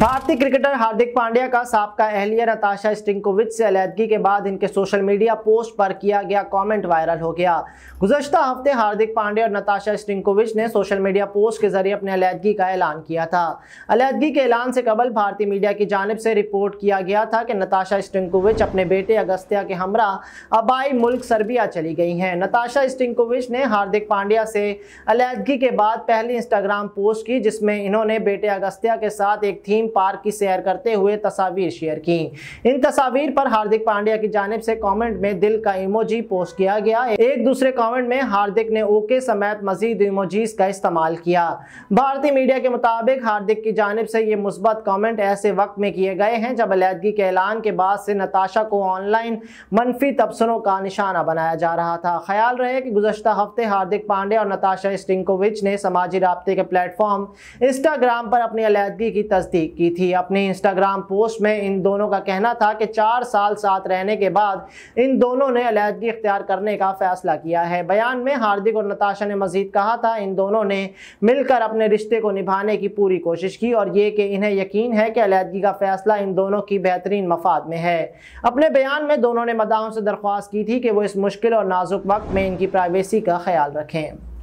भारतीय क्रिकेटर हार्दिक पांड्या का सबका अहलिया नताशा स्टिंकोविच से अलहदगी के बाद इनके सोशल मीडिया पोस्ट पर किया गया कमेंट वायरल हो गया गुजशत हफ्ते हार्दिक पांड्या और नताशा स्टिंकोविच ने सोशल मीडिया पोस्ट के जरिए अपने अलहदगी का ऐलान किया था अलहदगी के ऐलान से कबल भारतीय मीडिया की जानब से रिपोर्ट किया गया था कि नताशा स्टिंकोविच अपने बेटे अगस्त्या के हमरा अबाई मुल्क सर्बिया चली गई हैं नताशा स्टिंकोविच ने हार्दिक पांड्या से अलहदगी के बाद पहली इंस्टाग्राम पोस्ट की जिसमें इन्होंने बेटे अगस्त्या के साथ एक थीम थीम पार्क की शेयर करते हुए तस्वीर शेयर की इन तस्वीर पर हार्दिक पांड्या की जानब से कमेंट में दिल का इमोजी पोस्ट किया गया एक दूसरे कमेंट में हार्दिक ने ओके समेत मजीद इमोजीज का इस्तेमाल किया भारतीय मीडिया के मुताबिक हार्दिक की जानब से ये मुस्बत कमेंट ऐसे वक्त में किए गए हैं जब अलीदगी के ऐलान के बाद से नताशा को ऑनलाइन मनफी तबसरों का निशाना बनाया जा रहा था ख्याल रहे कि गुजशत हफ्ते हार्दिक पांडे और नताशा स्टिंकोविच ने समाजी रबते के प्लेटफॉर्म इंस्टाग्राम पर अपनी अलीदगी की तस्दीक की थी अपने इंस्टाग्राम पोस्ट में इन दोनों का कहना था कि चार साल साथ रहने के बाद इन दोनों ने अलीहदगी इख्तियार करने का फैसला किया है बयान में हार्दिक और नताशा ने मजीद कहा था इन दोनों ने मिलकर अपने रिश्ते को निभाने की पूरी कोशिश की और ये कि इन्हें यकीन है कि अलीहदगी का फैसला इन दोनों की बेहतरीन मफाद में है अपने बयान में दोनों ने मदाओं से दरख्वास्त की थी कि वो इस मुश्किल और नाजुक वक्त में इनकी प्राइवेसी का ख्याल रखें